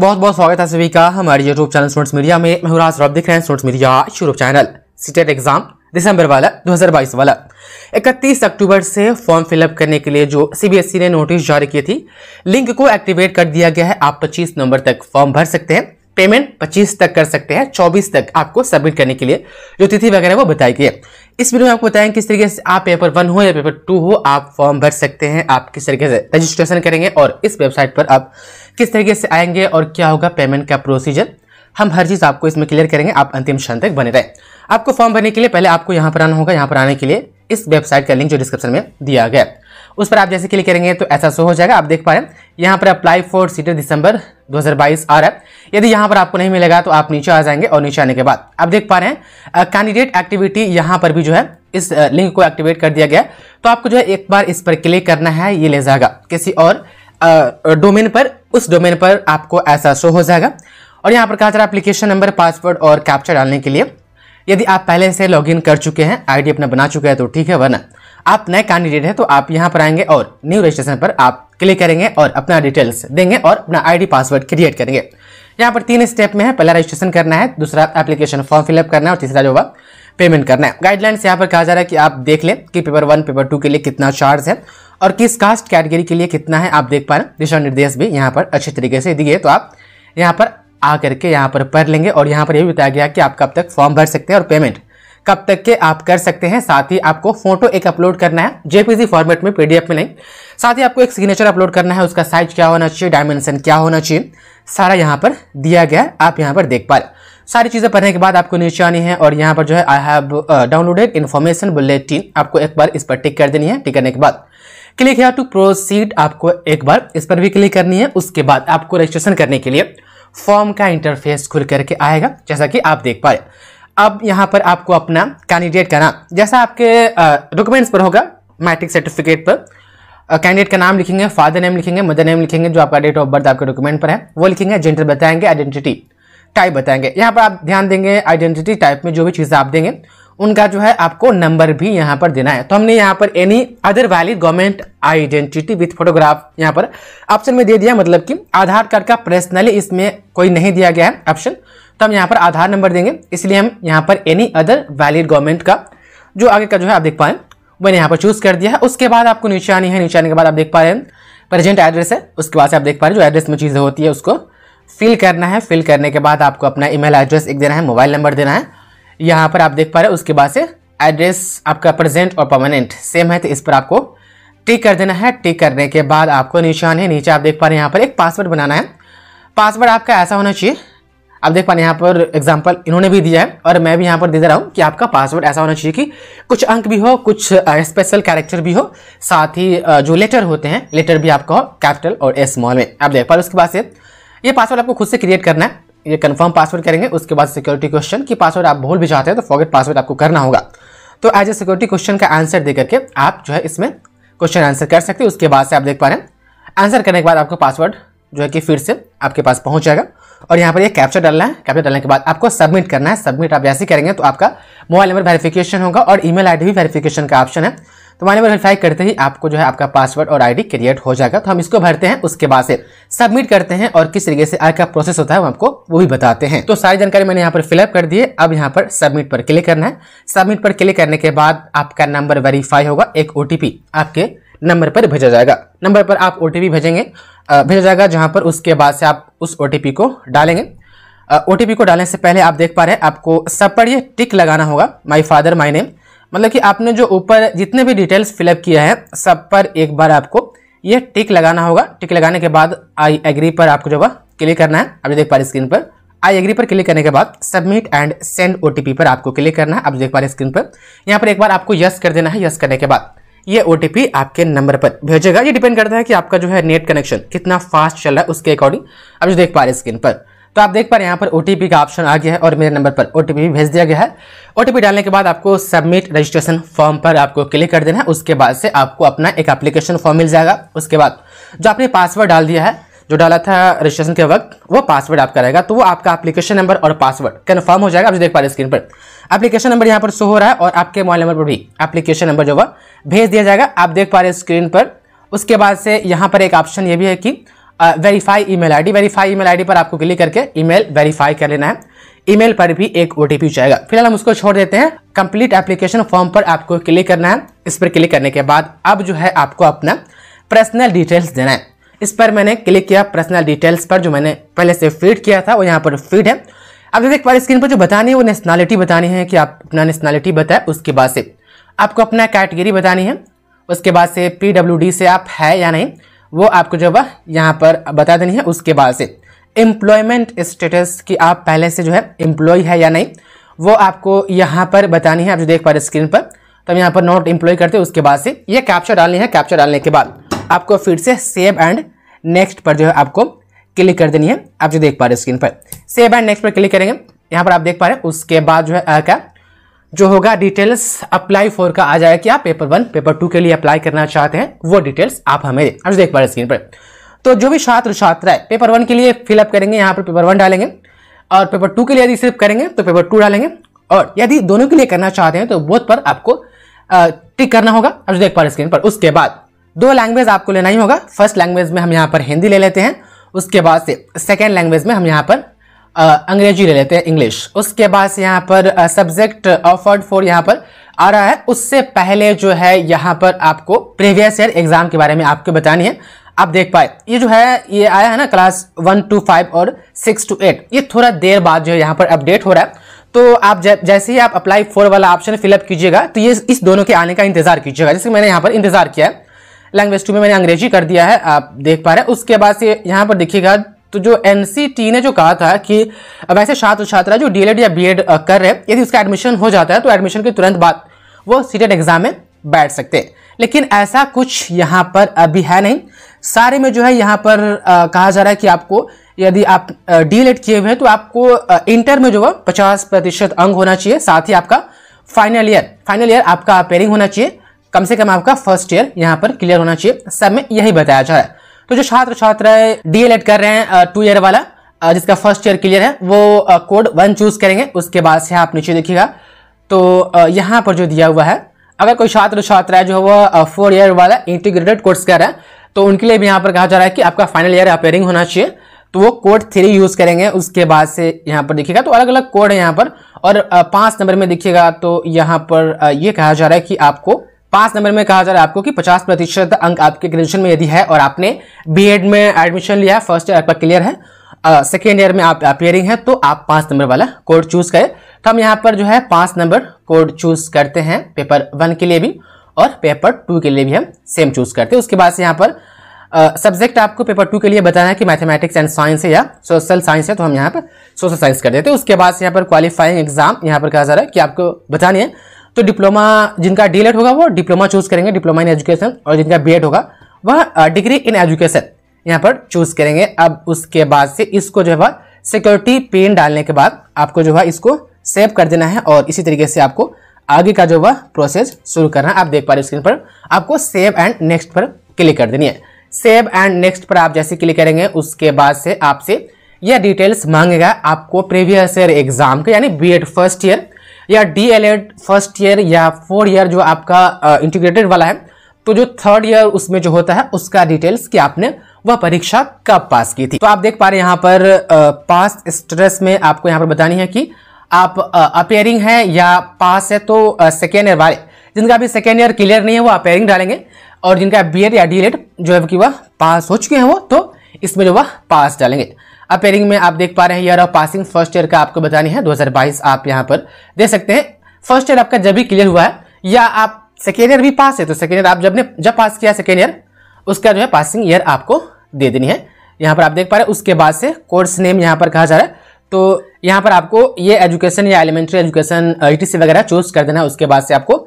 बहुत बहुत स्वागत है सभी का हमारे यूट्यूब चैनल स्टूडेंट्स मीडिया में मैं सौरभ दिख रहे हैं students media YouTube channel state exam दिसंबर वाला 2022 वाला 31 अक्टूबर से फॉर्म फिलअप करने के लिए जो सीबीएसई e ने नोटिस जारी की थी लिंक को एक्टिवेट कर दिया गया है आप पच्चीस नवंबर तक फॉर्म भर सकते हैं पेमेंट 25 तक कर सकते हैं 24 तक आपको सबमिट करने के लिए जो तिथि वगैरह वो बताई गई है इस वीडियो में आपको बताएं किस तरीके से आप पेपर वन हो या पेपर टू हो आप फॉर्म भर सकते हैं आप किस तरीके से रजिस्ट्रेशन करेंगे और इस वेबसाइट पर आप किस तरीके से आएंगे और क्या होगा पेमेंट का प्रोसीजर हम हर चीज़ आपको इसमें क्लियर करेंगे आप अंतिम क्षण तक बने रहें आपको फॉर्म भरने के लिए पहले आपको यहाँ पर आना होगा यहाँ पर आने के लिए इस वेबसाइट का लिंक जो डिस्क्रिप्शन में दिया गया उस पर आप जैसे क्लिक करेंगे तो ऐसा शो हो जाएगा आप देख पा रहे हैं यहाँ पर अप्लाई फॉर सीटर दिसंबर 2022 आ रहा है यदि यहाँ पर आपको नहीं मिलेगा तो आप नीचे आ जाएंगे और नीचे आने के बाद आप देख पा रहे हैं कैंडिडेट एक्टिविटी यहाँ पर भी जो है इस लिंक को एक्टिवेट कर दिया गया तो आपको जो है एक बार इस पर क्लिक करना है ये ले जाएगा किसी और डोमेन पर उस डोमेन पर आपको ऐसा शो हो जाएगा और यहाँ पर कहा जा रहा है एप्लीकेशन नंबर पासवर्ड और कैप्चर डालने के लिए यदि आप पहले से लॉगिन कर चुके हैं आईडी अपना बना चुके हैं तो ठीक है वरना आप नए कैंडिडेट हैं तो आप यहाँ पर आएंगे और न्यू रजिस्ट्रेशन पर आप क्लिक करेंगे और अपना डिटेल्स देंगे और अपना आई पासवर्ड क्रिएट करेंगे यहाँ पर तीन स्टेप में है पहला रजिस्ट्रेशन करना है दूसरा एप्लीकेशन फॉर्म फिलअप करना है और तीसरा जो हुआ पेमेंट करना है गाइडलाइंस यहाँ पर कहा जा रहा है कि आप देख लें कि पेपर वन पेपर टू के लिए कितना चार्ज है और किस कास्ट कैटेगरी के लिए कितना है आप देख पा रहे हैं दिशा निर्देश भी यहाँ पर अच्छे तरीके से दिए तो आप यहाँ पर आ करके यहाँ पर पढ़ लेंगे और यहाँ पर यह भी बताया गया कि आप कब तक फॉर्म भर सकते हैं और पेमेंट कब तक के आप कर सकते हैं साथ ही आपको फोटो एक अपलोड करना है जेपीजी फॉर्मेट में पीडीएफ में नहीं साथ ही आपको एक सिग्नेचर अपलोड करना है उसका साइज क्या होना चाहिए डायमेंशन क्या होना चाहिए सारा यहाँ पर दिया गया आप यहाँ पर देख पा रहे सारी चीज़ें पढ़ने के बाद आपको नीचे आनी है और यहाँ पर जो है I have downloaded information bulletin आपको एक बार इस पर टिक कर देनी है टिक करने के बाद क्लिक हेयर टू प्रोसीड आपको एक बार इस पर भी क्लिक करनी है उसके बाद आपको रजिस्ट्रेशन करने के लिए फॉर्म का इंटरफेस खुल करके आएगा जैसा कि आप देख पाए अब यहाँ पर आपको अपना कैंडिडेट का नाम जैसा आपके डॉक्यूमेंट्स uh, पर होगा मैट्रिक सर्टिफिकेट पर कैंडिडेट uh, का नाम लिखेंगे फादर नेम लिखेंगे मदर नेम लिखेंगे जो आपका डेट ऑफ बर्थ आपके डॉक्यूमेंट पर है वो लिखेंगे जेंडर बताएंगे आइडेंटिटी टाइप बताएंगे यहाँ पर आप ध्यान देंगे आइडेंटिटी टाइप में जो भी चीज़ें आप देंगे उनका जो है आपको नंबर भी यहाँ पर देना है तो हमने यहाँ पर any other valid government identity with photograph यहाँ पर ऑप्शन में दे दिया मतलब कि आधार कार्ड का पर्सनली इसमें कोई नहीं दिया गया है ऑप्शन तो हम यहाँ पर आधार नंबर देंगे इसलिए हम यहाँ पर एनी अदर वैलिड गवर्नमेंट का जो आगे का जो है आप देख पाएँ मैंने यहाँ पर चूज़ कर दिया है उसके बाद आपको निशानी है निशानी के बाद आप देख पा रहे हैं प्रेजेंट एड्रेस है उसके बाद से आप देख पा रहे हैं जो एड्रेस में चीज़ें होती है उसको फिल करना है फिल करने के बाद आपको अपना ईमेल एड्रेस एक देना है मोबाइल नंबर देना है यहाँ पर आप देख पा रहे हैं उसके बाद से एड्रेस आपका प्रेजेंट और परमानेंट सेम है तो इस पर आपको टिक कर देना है टिक करने के बाद आपको निशान है नीचे आप देख पा रहे हैं यहाँ पर एक पासवर्ड बनाना है पासवर्ड आपका ऐसा होना चाहिए आप देख पा रहे हैं यहाँ पर एग्जाम्पल इन्होंने भी दिया है और मैं भी यहाँ पर दे दे रहा हूँ कि आपका पासवर्ड ऐसा होना चाहिए कि कुछ अंक भी हो कुछ स्पेशल कैरेक्टर भी हो साथ ही जो लेटर होते हैं लेटर भी आपका हो कैपिटल और स्मॉल में आप देख पा रहे उसके बाद से ये पासवर्ड आपको खुद से क्रिएट करना है ये कंफर्म पासवर्ड करेंगे उसके बाद सिक्योरिटी क्वेश्चन की पासवर्ड आप भूल भी जाते हैं तो फॉरगेट पासवर्ड आपको करना होगा तो एज ए सिक्योरिटी क्वेश्चन का आंसर दे करके आप जो है इसमें क्वेश्चन आंसर कर सकते हैं उसके बाद से आप देख पा रहे हैं आंसर करने के बाद आपका पासवर्ड जो है कि फिर से आपके पास पहुंच जाएगा और यहाँ पर ये कैप्चर डालना है कैप्चर डालने के बाद आपको सबमिट करना है सबमिट आप जैसे करेंगे तो आपका मोबाइल नंबर वेरिफिकेशन होगा और ईमेल आईडी भी वेरिफिकेशन का ऑप्शन है तो पर वेरीफाई करते ही आपको जो है आपका पासवर्ड और आईडी क्रिएट हो जाएगा तो हम इसको भरते हैं उसके बाद से सबमिट करते हैं और किस तरीके से आगे का प्रोसेस होता है वो आपको वो भी बताते हैं तो सारी जानकारी मैंने यहाँ पर फिलअप कर दी है अब यहाँ पर सबमिट पर क्लिक करना है सबमिट पर क्लिक करने के बाद आपका नंबर वेरीफाई होगा एक ओ आपके नंबर पर भेजा जाएगा नंबर पर आप ओ भेजेंगे भेजा जाएगा जहाँ पर उसके बाद से आप उस ओ को डालेंगे ओ को डालने से पहले आप देख पा रहे हैं आपको सब पर ये टिक लगाना होगा माई फादर माई नेम मतलब कि आपने जो ऊपर जितने भी डिटेल्स फिलअप किया है सब पर एक बार आपको ये टिक लगाना होगा टिक लगाने के बाद आई एग्री पर आपको जो है क्लिक करना है अब देख पा रहे स्क्रीन पर आई एग्री पर क्लिक करने के बाद सबमिट एंड सेंड ओ पर आपको क्लिक करना है अब देख पा रहे स्क्रीन पर यहाँ पर एक बार आपको यस कर देना है यस करने के बाद ये ओ आपके नंबर पर भेजेगा ये डिपेंड करता है कि आपका जो है नेट कनेक्शन कितना फास्ट चल रहा है उसके अकॉर्डिंग अब जो देख पा रहे स्क्रीन पर तो आप देख पा रहे हैं यहाँ पर ओ का ऑप्शन आ गया है और मेरे नंबर पर ओ भी भेज दिया गया है ओ डालने के बाद आपको सबमिट रजिस्ट्रेशन फॉर्म पर आपको क्लिक कर देना है उसके बाद से आपको अपना एक एप्लीकेशन फॉर्म मिल जाएगा उसके बाद जो आपने पासवर्ड डाल दिया है जो डाला था रजिस्ट्रेशन के वक्त वो पासवर्ड आपका रहेगा तो वो आपका एप्लीकेशन नंबर और पासवर्ड कन्फर्म हो जाएगा आप जो देख पा रहे स्क्रीन पर एप्लीकेशन नंबर यहाँ पर शो हो रहा है और आपके मोबाइल नंबर पर भी एप्लीकेशन नंबर जो वह भेज दिया जाएगा आप देख पा रहे स्क्रीन पर उसके बाद से यहाँ पर एक ऑप्शन ये भी है कि verify email ID verify email ID पर आपको क्लिक करके ईमेल वेरीफाई कर लेना है ईमेल पर भी एक ओटीपी जाएगा फिलहाल हम उसको छोड़ देते हैं कंप्लीट एप्लीकेशन फॉर्म पर आपको क्लिक करना है इस पर क्लिक करने के बाद अब जो है आपको अपना पर्सनल डिटेल्स देना है इस पर मैंने क्लिक किया पर्सनल डिटेल्स पर जो मैंने पहले से फीड किया था वो यहाँ पर फीड है अब देखिए एक बार स्क्रीन पर जो बतानी है वो नेशनैलिटी बतानी है कि आप अपना नेशनैलिटी बताए उसके बाद से आपको अपना कैटेगरी बतानी है उसके बाद से पी से आप है या नहीं वो आपको जो है यहाँ पर बता देनी है उसके बाद से एम्प्लॉयमेंट स्टेटस की आप पहले से जो है एम्प्लॉय है या नहीं वो आपको यहाँ पर बतानी है आप जो देख पा रहे स्क्रीन पर तो हम यहाँ पर नॉट एम्प्लॉय करते हैं उसके बाद से ये कैप्चर डालनी है कैप्चर डालने के बाद आपको फिर से सेव एंड नेक्स्ट पर जो है आपको क्लिक कर देनी है आप जो देख पा रहे स्क्रीन पर सेव एंड नेक्स्ट पर क्लिक करेंगे यहाँ पर आप देख पा रहे हैं उसके बाद जो है क्या जो होगा डिटेल्स अप्लाई फोर का आ जाएगा कि आप पेपर वन पेपर टू के लिए अप्लाई करना चाहते हैं वो डिटेल्स आप हमें दें देख पा रहे स्क्रीन पर तो जो भी छात्र छात्रा है पेपर वन के लिए फिलअप करेंगे यहाँ पर पेपर वन डालेंगे और पेपर टू के लिए यदि सिर्फ करेंगे तो पेपर टू डालेंगे और यदि दोनों के लिए करना चाहते हैं तो बोथ पर आपको टिक करना होगा अब देख पा रहे स्क्रीन पर उसके बाद दो लैंग्वेज आपको लेना ही होगा फर्स्ट लैंग्वेज में हम यहाँ पर हिंदी ले लेते हैं उसके बाद से सेकेंड लैंग्वेज में हम यहाँ पर अंग्रेजी ले लेते हैं इंग्लिश उसके बाद से यहाँ पर सब्जेक्ट ऑफर्ड फॉर यहाँ पर आ रहा है उससे पहले जो है यहाँ पर आपको प्रीवियस ईयर एग्जाम के बारे में आपको बतानी है आप देख पाए ये जो है ये आया है ना क्लास वन टू फाइव और सिक्स टू एट ये थोड़ा देर बाद जो है यहाँ पर अपडेट हो रहा है तो आप जैसे ही आप अप्लाई फोर वाला ऑप्शन फिलअप कीजिएगा तो ये इस दोनों के आने का इंतजार कीजिएगा जैसे मैंने यहाँ पर इंतजार किया है लैंग्वेज टू में मैंने अंग्रेजी कर दिया है आप देख पा रहे हैं उसके बाद से यहाँ पर देखिएगा तो जो एन ने जो कहा था कि वैसे छात्र छात्रा जो डीएलएड या बी कर रहे यदि उसका एडमिशन हो जाता है तो एडमिशन के तुरंत बाद वो सीटेट एग्जाम e में बैठ सकते हैं लेकिन ऐसा कुछ यहाँ पर अभी है नहीं सारे में जो है यहाँ पर आ, कहा जा रहा है कि आपको यदि आप डी एल किए हुए हैं तो आपको आ, इंटर में जो है पचास प्रतिशत अंग होना चाहिए साथ ही आपका फाइनल ईयर फाइनल ईयर आपका अपेयरिंग होना चाहिए कम से कम आपका फर्स्ट ईयर यहाँ पर क्लियर होना चाहिए सब में यही बताया जा रहा है तो जो छात्र छात्राएं डीएलएड कर रहे हैं टू ईयर वाला जिसका फर्स्ट ईयर क्लियर है वो कोड वन चूज करेंगे उसके बाद से आप नीचे देखिएगा तो यहाँ पर जो दिया हुआ है अगर कोई छात्र छात्रा जो है वह फोर ईयर वाला इंटीग्रेटेड कोर्स कर रहा है तो उनके लिए भी यहाँ पर कहा जा रहा है कि आपका फाइनल ईयर अपेयरिंग होना चाहिए तो वो कोड थ्री यूज़ करेंगे उसके बाद से यहाँ पर देखिएगा तो अलग अलग कोड है यहाँ पर और पाँच नंबर में देखिएगा तो यहाँ पर ये कहा जा रहा है कि आपको पांच नंबर में कहा जा रहा है आपको कि पचास प्रतिशत अंक आपके ग्रेजुएशन में यदि है और आपने बीएड में एडमिशन लिया है फर्स्ट ईयर आपका क्लियर है सेकेंड ईयर में आप अपियरिंग है तो आप पाँच नंबर वाला कोड चूज करें तो हम यहाँ पर जो है पाँच नंबर कोड चूज करते हैं पेपर वन के लिए भी और पेपर टू के लिए भी हम सेम चूज करते हैं उसके बाद से यहाँ पर सब्जेक्ट आपको पेपर टू के लिए बताना है कि मैथमेटिक्स एंड साइंस है या सोशल साइंस है तो हम यहाँ पर सोशल साइंस कर देते हैं उसके बाद से यहाँ पर क्वालिफाइंग एग्जाम यहाँ पर कहा जा रहा है कि आपको बतानी है तो डिप्लोमा जिनका डी होगा वो डिप्लोमा चूज करेंगे डिप्लोमा इन एजुकेशन और जिनका बी होगा वह डिग्री इन एजुकेशन यहाँ पर चूज करेंगे अब उसके बाद से इसको जो है सिक्योरिटी पेन डालने के बाद आपको जो है इसको सेव कर देना है और इसी तरीके से आपको आगे का जो वह प्रोसेस शुरू करना है आप देख पा रहे हो स्क्रीन पर आपको सेव एंड नेक्स्ट पर क्लिक कर देनी है सेव एंड नेक्स्ट पर आप जैसे क्लिक करेंगे उसके बाद से आपसे यह डिटेल्स मांगेगा आपको प्रीवियस ईयर एग्जाम के यानी बी फर्स्ट ईयर या डी फर्स्ट ईयर या फोर ईयर जो आपका इंटीग्रेटेड वाला है तो जो थर्ड ईयर उसमें जो होता है उसका डिटेल्स कि आपने वह परीक्षा कब पास की थी तो आप देख पा रहे हैं यहाँ पर पास स्ट्रेस में आपको यहाँ पर बतानी है कि आप अपेयरिंग है या पास है तो सेकेंड ईयर वाले जिनका अभी सेकेंड ईयर क्लियर नहीं है वो अपेयरिंग डालेंगे और जिनका बी या डी जो है कि वह पास हो चुके हैं वो तो इसमें जो वह पास डालेंगे अपेयरिंग में आप देख पा रहे हैं year of passing first year का आपको बतानी है 2022 आप यहाँ पर दे सकते हैं फर्स्ट ईयर आपका जब भी क्लियर हुआ है या आप सेकेंड ईयर भी पास है तो सेकेंड ईयर आप जब ने जब पास किया सेकेंड ईयर उसका जो है पासिंग ईयर आपको दे देनी है यहाँ पर आप देख पा रहे हैं उसके बाद से कोर्स नेम यहाँ पर कहा जा रहा है तो यहाँ पर आपको ये एजुकेशन या एलिमेंट्री एजुकेशन सी वगैरह चूज कर देना है उसके बाद से आपको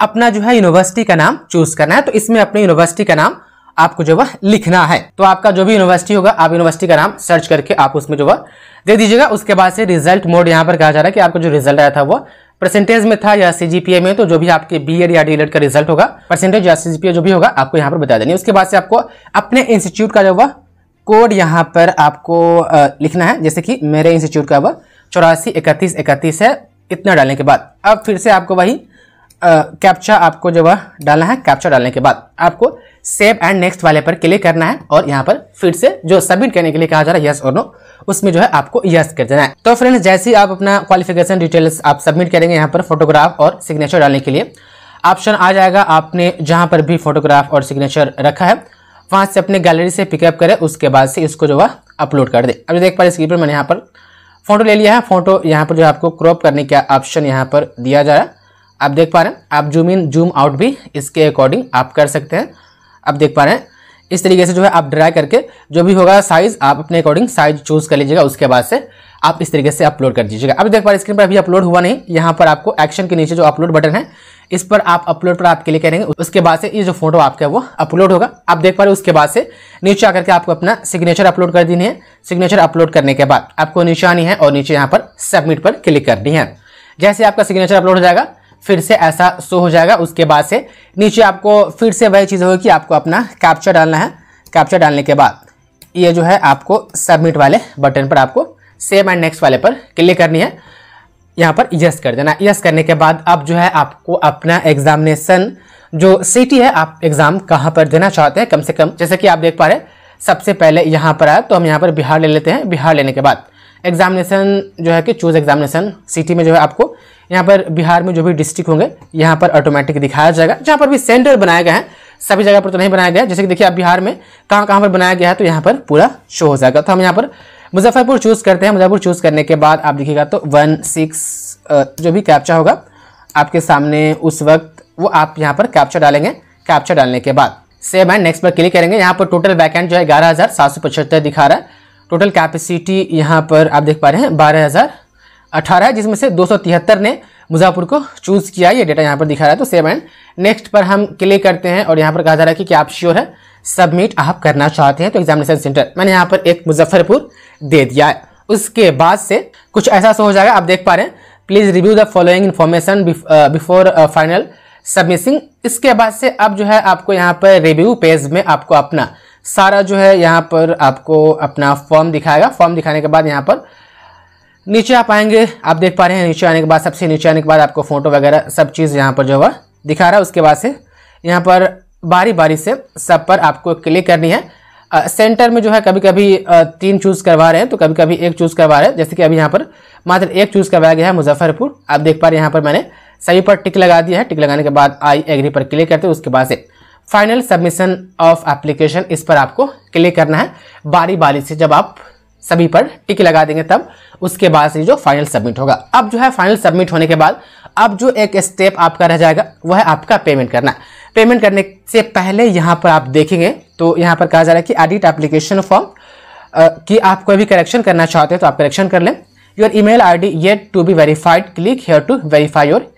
अपना जो है यूनिवर्सिटी का नाम चूज करना है तो इसमें अपने यूनिवर्सिटी का नाम आपको जो वह लिखना है तो आपका जो भी यूनिवर्सिटी होगा आप यूनिवर्सिटी का नाम सर्च करके आप उसमें जो है दे दीजिएगा उसके बाद से रिजल्ट मोड यहाँ पर कहा जा रहा है कि आपका जो रिजल्ट आया था वो परसेंटेज में था या सीजीपीए में तो जो भी आपके बी एड या डी का रिजल्ट होगा परसेंटेज या सीजीपीए जो भी होगा आपको यहाँ पर बता देनी उसके बाद से आपको अपने इंस्टीट्यूट का जो वह कोड यहाँ पर आपको लिखना है जैसे कि मेरे इंस्टीट्यूट का वह चौरासी इकतीस इकतीस है इतना डालने के बाद अब फिर से आपको वही कैप्चा आपको जो वह डालना है कैप्चा डालने के बाद आपको सेव एंड नेक्स्ट वाले पर क्लिक करना है और यहाँ पर फिर से जो सबमिट करने के लिए कहा जा रहा है यस और नो उसमें जो है आपको यस कर देना है तो फ्रेंड्स जैसे ही आप अपना क्वालिफिकेशन डिटेल्स आप सबमिट करेंगे यहाँ पर फोटोग्राफ और सिग्नेचर डालने के लिए ऑप्शन आ जाएगा आपने जहाँ पर भी फोटोग्राफ और सिग्नेचर रखा है वहाँ से अपने गैलरी से पिकअप करें उसके बाद से इसको जो है अपलोड कर दे अब देख पा रहे स्क्रीन पर मैंने यहाँ पर फोटो ले लिया है फोटो यहाँ पर जो आपको क्रॉप करने का ऑप्शन यहाँ पर दिया जा रहा है आप देख पा रहे हैं आप जूम इन जूम आउट भी इसके अकॉर्डिंग आप कर सकते हैं आप देख पा रहे हैं इस तरीके से जो है आप ड्राई करके जो भी होगा साइज आप अपने अकॉर्डिंग साइज चूज कर लीजिएगा उसके बाद से आप इस तरीके से अपलोड कर दीजिएगा अभी देख पा रहे स्क्रीन पर अभी अपलोड हुआ नहीं यहाँ पर आपको एक्शन के नीचे जो अपलोड बटन है इस पर आप अपलोड पर आप क्लिक करेंगे उसके बाद से ये जो फोटो आपका वो अपलोड होगा आप देख पा रहे उसके बाद से नीचे आकर के आपको अपना सिग्नेचर अपलोड कर देनी है सिग्नेचर अपलोड करने के बाद आपको नीचे आनी है और नीचे यहाँ पर सबमिट पर क्लिक करनी है जैसे आपका सिग्नेचर अपलोड हो जाएगा फिर से ऐसा शो हो जाएगा उसके बाद से नीचे आपको फिर से वही चीज़ होगी कि आपको अपना कैप्चर डालना है कैप्चर डालने के बाद ये जो है आपको सबमिट वाले बटन पर आपको सेम एंड नेक्स्ट वाले पर क्लिक करनी है यहाँ पर यस कर देना यस करने के बाद अब जो है आपको अपना एग्जामिनेशन जो सिटी है आप एग्ज़ाम कहाँ पर देना चाहते हैं कम से कम जैसे कि आप देख पा रहे हैं सबसे पहले यहाँ पर आया तो हम यहाँ पर बिहार ले लेते हैं बिहार लेने के बाद एग्जामिनेशन जो है कि चूज एग्जामिनेशन सिटी में जो है आपको यहाँ पर बिहार में जो भी डिस्ट्रिक्ट होंगे यहाँ पर ऑटोमेटिक दिखाया जाएगा जहाँ पर भी सेंटर बनाया गया है सभी जगह पर तो नहीं बनाया गया जैसे कि देखिए आप बिहार में कहाँ कहाँ पर बनाया गया है तो यहाँ पर पूरा शो हो जाएगा तो हम यहाँ पर मुजफ्फरपुर चूज़ करते हैं मुजफ्फरपुर चूज़ करने के बाद आप देखिएगा तो वन सिक्स जो भी कैप्चा होगा आपके सामने उस वक्त वो आप यहाँ पर कैप्चा डालेंगे कैप्चा डालने के बाद सेम है नेक्स्ट पर क्लिक करेंगे यहाँ पर टोटल वैकेंट जो है ग्यारह दिखा रहा है टोटल कैपेसिटी यहाँ पर आप देख पा रहे हैं बारह हज़ार अठारह है जिसमें से दो ने मुजापुर को चूज़ किया ये डेटा यहाँ पर दिखा रहा है तो सेव एंड नेक्स्ट पर हम क्लिक करते हैं और यहाँ पर कहा जा रहा है कि क्या आप श्योर है सबमिट आप करना चाहते हैं तो एग्जामिनेशन सेंटर मैंने यहाँ पर एक मुजफ्फरपुर दे दिया है उसके बाद से कुछ ऐसा सो हो जाएगा आप देख पा रहे हैं please review the following information before final submitting इसके बाद से अब जो है आपको यहाँ पर रिव्यू पेज में आपको अपना सारा जो है यहाँ पर आपको अपना फॉर्म दिखाएगा फॉर्म दिखाने के बाद यहाँ पर नीचे आप आएंगे आप देख पा रहे हैं नीचे आने के बाद सबसे नीचे आने के बाद आपको फ़ोटो वगैरह सब चीज़ यहाँ पर जो है दिखा रहा है उसके बाद से यहाँ पर बारी बारी से सब पर आपको क्लिक करनी है आ, सेंटर में जो है कभी कभी आ, तीन चूज़ करवा रहे हैं तो कभी कभी एक चूज़ करवा रहे हैं जैसे कि अभी यहाँ पर मात्र एक चूज़ करवाया गया है मुजफ्फरपुर आप देख पा रहे हैं यहाँ पर मैंने सभी पर टिक लगा दिया है टिक लगाने के बाद आई एग्री पर क्लिक करते हैं उसके बाद से फाइनल सबमिशन ऑफ एप्लीकेशन इस पर आपको क्लिक करना है बारी बारी से जब आप सभी पर टिक लगा देंगे तब उसके बाद से जो फाइनल सबमिट होगा अब जो है फाइनल सबमिट होने के बाद अब जो एक स्टेप आपका रह जाएगा वह है आपका पेमेंट करना पेमेंट करने से पहले यहाँ पर आप देखेंगे तो यहाँ पर कहा जा रहा है कि एडिट एप्लीकेशन फॉर्म कि आप कोई भी करेक्शन करना चाहते हैं तो आप करेक्शन कर लें your email ID yet to be verified click here to verify your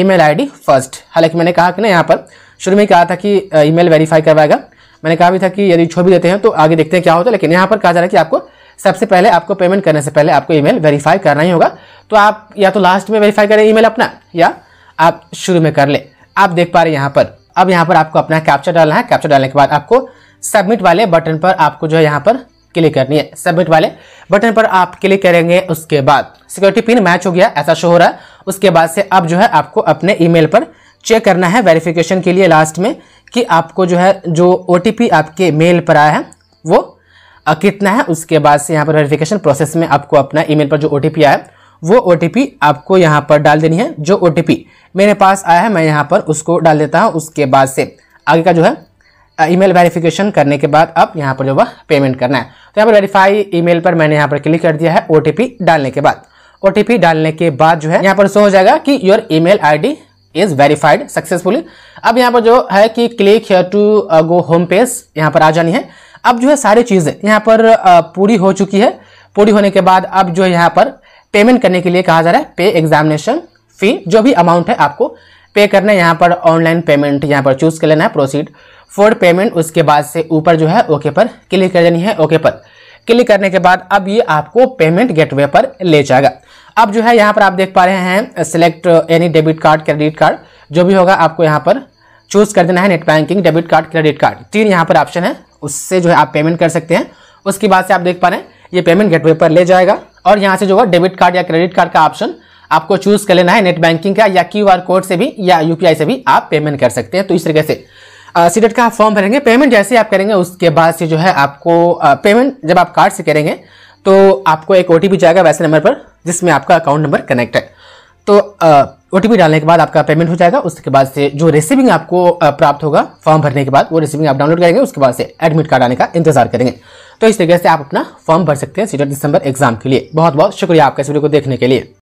email ID first हालांकि मैंने कहा कि ना यहाँ पर शुरू में ही कहा था कि ईमेल वेरीफाई करवाएगा मैंने कहा भी था कि यदि छोड़ भी देते हैं तो आगे देखते हैं क्या होता है लेकिन यहाँ पर कहा जा रहा है कि आपको सबसे पहले आपको पेमेंट करने से पहले आपको ईमेल वेरीफाई करना ही होगा तो आप या तो लास्ट में वेरीफाई करें ईमेल अपना या आप शुरू में कर लें आप देख पा रहे हैं यहाँ पर अब यहाँ पर आपको अपना कैप्चर डालना है कैप्चर डालने के बाद आपको सबमिट वाले बटन पर आपको जो है यहाँ पर क्लिक करनी है सबमिट वाले बटन पर आप क्लिक करेंगे उसके बाद सिक्योरिटी पिन मैच हो गया ऐसा शो हो रहा है उसके बाद से अब जो है आपको अपने ईमेल पर चेक करना है वेरिफिकेशन के लिए लास्ट में कि आपको जो है जो ओ आपके मेल पर आया है वो कितना है उसके बाद से यहाँ पर वेरिफिकेशन प्रोसेस में आपको अपना ईमेल पर जो ओ आया है वो ओ आपको यहाँ पर डाल देनी है जो ओ मेरे पास आया है मैं यहाँ पर उसको डाल देता हूँ उसके बाद से आगे का जो है ईमेल वेरिफिकेशन करने के बाद अब यहाँ पर जो वह पेमेंट करना है तो यहाँ पर वेरीफाई ईमेल पर मैंने यहाँ पर क्लिक कर दिया है ओ डालने के बाद ओ डालने के बाद जो है यहाँ पर शो हो जाएगा कि your email ID is verified successfully अब यहाँ पर जो है कि click here to go home page यहाँ पर आ जानी है अब जो है सारी चीज़ें यहाँ पर uh, पूरी हो चुकी है पूरी होने के बाद अब जो है यहाँ पर पेमेंट करने के लिए कहा जा रहा है पे एग्जामिनेशन फी जो भी अमाउंट है आपको पे करना है यहाँ पर ऑनलाइन पेमेंट यहाँ पर चूज कर लेना है प्रोसीड फॉर पेमेंट उसके बाद से ऊपर जो है ओके पर क्लिक कर देनी है ओके पर क्लिक करने के बाद अब ये आपको पेमेंट गेटवे पर ले जाएगा अब जो है यहाँ पर आप देख पा रहे हैं select any debit card credit card जो भी होगा आपको यहाँ पर चूज कर देना है net banking debit card credit card तीन यहाँ पर ऑप्शन है उससे जो है आप पेमेंट कर सकते हैं उसके बाद से आप देख पा रहे हैं ये पेमेंट गेटवे पर ले जाएगा और यहाँ से जो है डेबिट कार्ड या क्रेडिट कार्ड का ऑप्शन आपको चूज कर लेना है नेट बैंकिंग का या क्यू कोड से भी या यूपीआई से भी आप पेमेंट कर सकते हैं तो इस तरीके से सीडेट का आप फॉर्म भरेंगे पेमेंट जैसे आप करेंगे उसके बाद से जो है आपको पेमेंट जब आप कार्ड से करेंगे तो आपको एक ओ जाएगा वैसे नंबर पर जिसमें आपका अकाउंट नंबर कनेक्ट है तो ओ डालने के बाद आपका पेमेंट हो जाएगा उसके बाद से जो रिसीविंग आपको प्राप्त होगा फॉर्म भरने के बाद वो रिसीविंग आप डाउनलोड करेंगे उसके बाद से एडमिट कार्ड आने का इंतजार करेंगे तो इस तरीके से आप अपना फॉर्म भर सकते हैं सीटर दिसंबर एग्जाम के लिए बहुत बहुत शुक्रिया आपका इस वीडियो को देखने के लिए